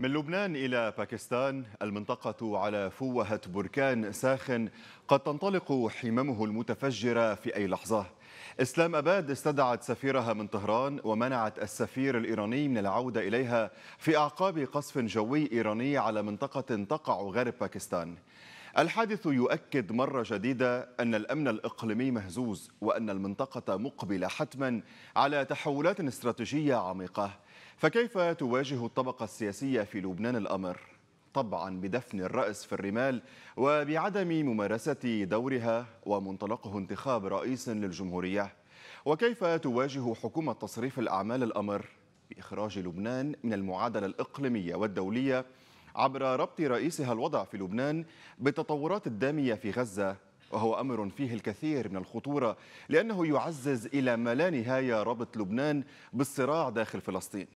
من لبنان إلى باكستان المنطقة على فوهة بركان ساخن قد تنطلق حممه المتفجرة في أي لحظة إسلام أباد استدعت سفيرها من طهران ومنعت السفير الإيراني من العودة إليها في أعقاب قصف جوي إيراني على منطقة تقع غرب باكستان الحادث يؤكد مرة جديدة أن الأمن الإقليمي مهزوز وأن المنطقة مقبلة حتما على تحولات استراتيجية عميقة فكيف تواجه الطبقة السياسية في لبنان الأمر؟ طبعا بدفن الرأس في الرمال وبعدم ممارسة دورها ومنطلقه انتخاب رئيس للجمهورية وكيف تواجه حكومة تصريف الأعمال الأمر بإخراج لبنان من المعادلة الإقليمية والدولية عبر ربط رئيسها الوضع في لبنان بالتطورات الدامية في غزة وهو أمر فيه الكثير من الخطورة لأنه يعزز إلى ما لا نهاية ربط لبنان بالصراع داخل فلسطين